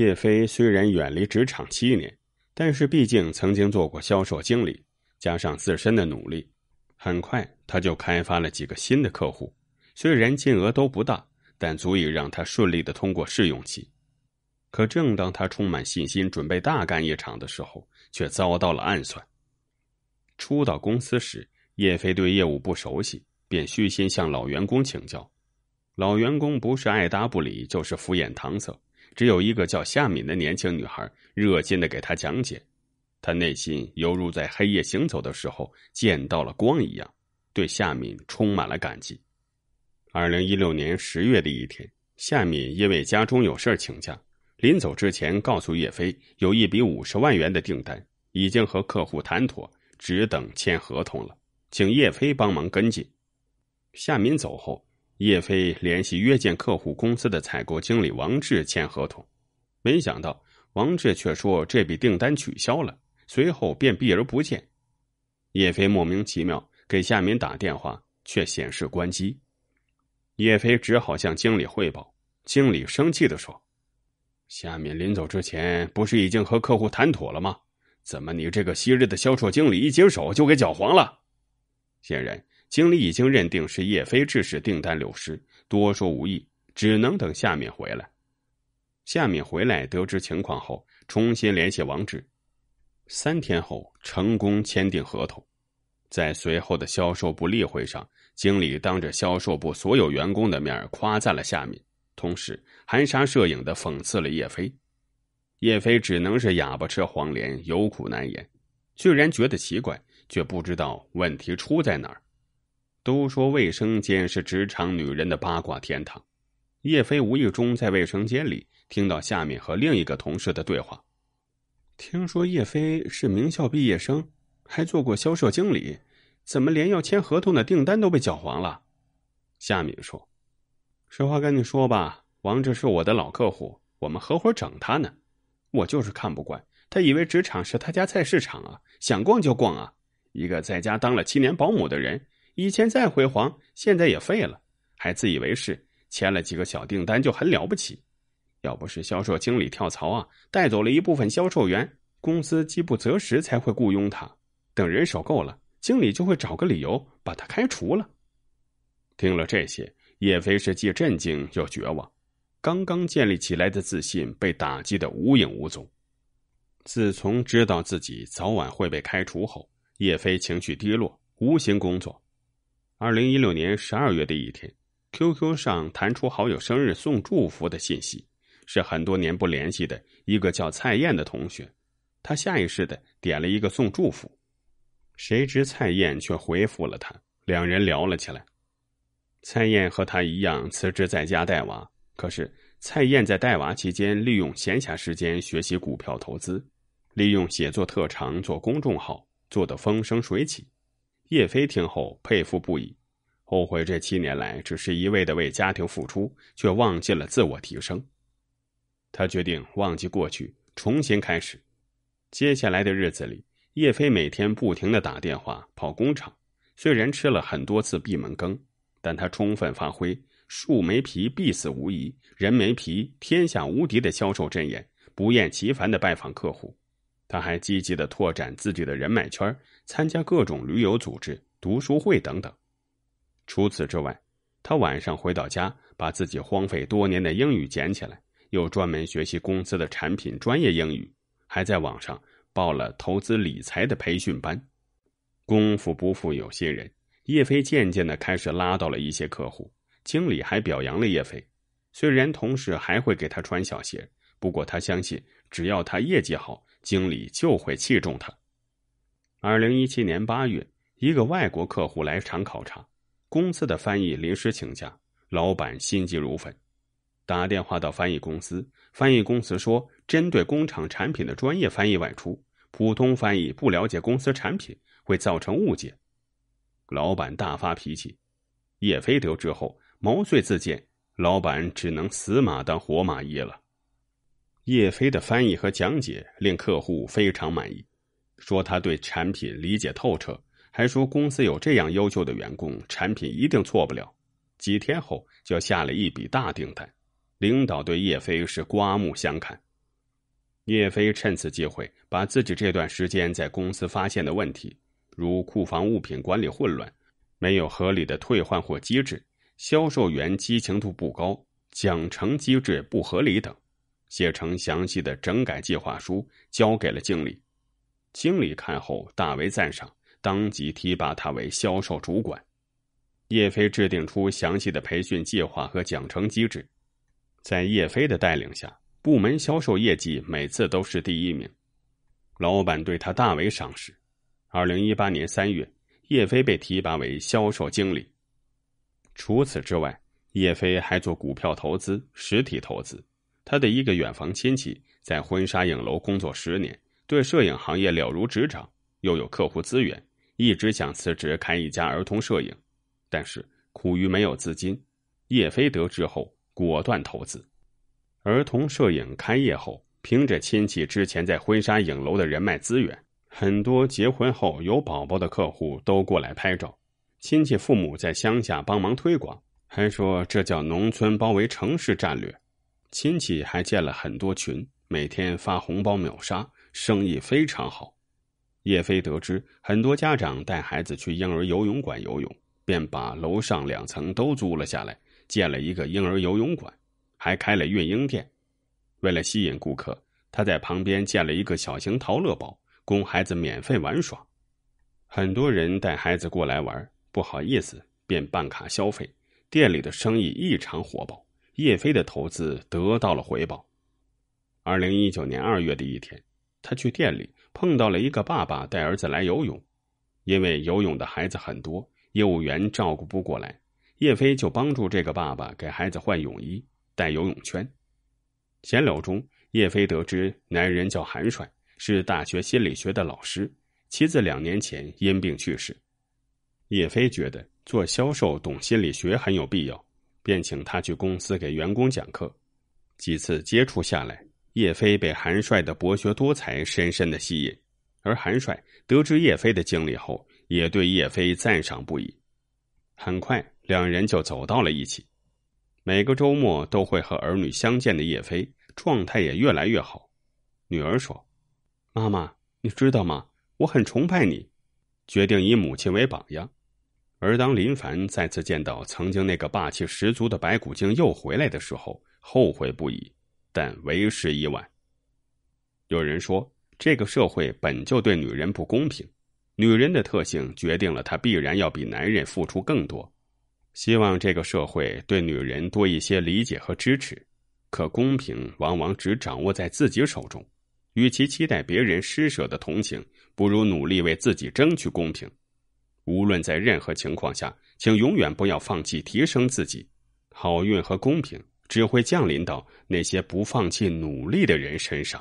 叶飞虽然远离职场七年，但是毕竟曾经做过销售经理，加上自身的努力，很快他就开发了几个新的客户。虽然金额都不大，但足以让他顺利的通过试用期。可正当他充满信心，准备大干一场的时候，却遭到了暗算。初到公司时，叶飞对业务不熟悉，便虚心向老员工请教。老员工不是爱答不理，就是敷衍搪塞。只有一个叫夏敏的年轻女孩热心的给他讲解，他内心犹如在黑夜行走的时候见到了光一样，对夏敏充满了感激。二零一六年十月的一天，夏敏因为家中有事请假，临走之前告诉叶飞，有一笔五十万元的订单已经和客户谈妥，只等签合同了，请叶飞帮忙跟进。夏敏走后。叶飞联系约见客户公司的采购经理王志签合同，没想到王志却说这笔订单取消了，随后便避而不见。叶飞莫名其妙给夏敏打电话，却显示关机。叶飞只好向经理汇报，经理生气地说：“夏敏临走之前不是已经和客户谈妥了吗？怎么你这个昔日的销售经理一接手就给搅黄了？显然。”经理已经认定是叶飞致使订单流失，多说无益，只能等夏敏回来。夏敏回来，得知情况后，重新联系王志。三天后，成功签订合同。在随后的销售部例会上，经理当着销售部所有员工的面夸赞了夏敏，同时含沙射影的讽刺了叶飞。叶飞只能是哑巴吃黄连，有苦难言。居然觉得奇怪，却不知道问题出在哪儿。都说卫生间是职场女人的八卦天堂，叶飞无意中在卫生间里听到夏敏和另一个同事的对话。听说叶飞是名校毕业生，还做过销售经理，怎么连要签合同的订单都被搅黄了？夏敏说：“实话跟你说吧，王志是我的老客户，我们合伙整他呢。我就是看不惯他，以为职场是他家菜市场啊，想逛就逛啊。一个在家当了七年保姆的人。”以前再辉煌，现在也废了，还自以为是，签了几个小订单就很了不起。要不是销售经理跳槽啊，带走了一部分销售员，公司饥不择食才会雇佣他。等人手够了，经理就会找个理由把他开除了。听了这些，叶飞是既震惊又绝望，刚刚建立起来的自信被打击的无影无踪。自从知道自己早晚会被开除后，叶飞情绪低落，无心工作。二零一六年十二月的一天，QQ 上弹出好友生日送祝福的信息，是很多年不联系的一个叫蔡燕的同学。他下意识的点了一个送祝福，谁知蔡燕却回复了他，两人聊了起来。蔡燕和他一样辞职在家带娃，可是蔡燕在带娃期间利用闲暇时间学习股票投资，利用写作特长做公众号，做得风生水起。叶飞听后佩服不已，后悔这七年来只是一味的为家庭付出，却忘记了自我提升。他决定忘记过去，重新开始。接下来的日子里，叶飞每天不停的打电话、跑工厂，虽然吃了很多次闭门羹，但他充分发挥“树没皮必死无疑，人没皮天下无敌”的销售阵眼，不厌其烦的拜访客户。他还积极的拓展自己的人脉圈，参加各种旅游组织、读书会等等。除此之外，他晚上回到家，把自己荒废多年的英语捡起来，又专门学习公司的产品专业英语，还在网上报了投资理财的培训班。功夫不负有心人，叶飞渐渐的开始拉到了一些客户。经理还表扬了叶飞，虽然同事还会给他穿小鞋，不过他相信，只要他业绩好。经理就会器重他。二零一七年八月，一个外国客户来厂考察，公司的翻译临时请假，老板心急如焚，打电话到翻译公司。翻译公司说，针对工厂产品的专业翻译外出，普通翻译不了解公司产品，会造成误解。老板大发脾气，叶飞得知后毛遂自荐，老板只能死马当活马医了。叶飞的翻译和讲解令客户非常满意，说他对产品理解透彻，还说公司有这样优秀的员工，产品一定错不了。几天后就下了一笔大订单，领导对叶飞是刮目相看。叶飞趁此机会，把自己这段时间在公司发现的问题，如库房物品管理混乱、没有合理的退换货机制、销售员激情度不高、奖惩机制不合理等。写成详细的整改计划书，交给了经理。经理看后大为赞赏，当即提拔他为销售主管。叶飞制定出详细的培训计划和奖惩机制，在叶飞的带领下，部门销售业绩每次都是第一名。老板对他大为赏识。二零一八年三月，叶飞被提拔为销售经理。除此之外，叶飞还做股票投资、实体投资。他的一个远房亲戚在婚纱影楼工作十年，对摄影行业了如指掌，又有客户资源，一直想辞职开一家儿童摄影，但是苦于没有资金。叶飞得知后，果断投资儿童摄影开业后，凭着亲戚之前在婚纱影楼的人脉资源，很多结婚后有宝宝的客户都过来拍照。亲戚父母在乡下帮忙推广，还说这叫“农村包围城市”战略。亲戚还建了很多群，每天发红包秒杀，生意非常好。叶飞得知很多家长带孩子去婴儿游泳馆游泳，便把楼上两层都租了下来，建了一个婴儿游泳馆，还开了孕婴店。为了吸引顾客，他在旁边建了一个小型淘乐宝，供孩子免费玩耍。很多人带孩子过来玩，不好意思便办卡消费，店里的生意异常火爆。叶飞的投资得到了回报。二零一九年二月的一天，他去店里碰到了一个爸爸带儿子来游泳，因为游泳的孩子很多，业务员照顾不过来，叶飞就帮助这个爸爸给孩子换泳衣、带游泳圈。闲聊中，叶飞得知男人叫韩帅，是大学心理学的老师，妻子两年前因病去世。叶飞觉得做销售懂心理学很有必要。便请他去公司给员工讲课。几次接触下来，叶飞被韩帅的博学多才深深的吸引，而韩帅得知叶飞的经历后，也对叶飞赞赏不已。很快，两人就走到了一起。每个周末都会和儿女相见的叶飞，状态也越来越好。女儿说：“妈妈，你知道吗？我很崇拜你，决定以母亲为榜样。”而当林凡再次见到曾经那个霸气十足的白骨精又回来的时候，后悔不已，但为时已晚。有人说，这个社会本就对女人不公平，女人的特性决定了她必然要比男人付出更多。希望这个社会对女人多一些理解和支持。可公平往往只掌握在自己手中，与其期待别人施舍的同情，不如努力为自己争取公平。无论在任何情况下，请永远不要放弃提升自己。好运和公平只会降临到那些不放弃努力的人身上。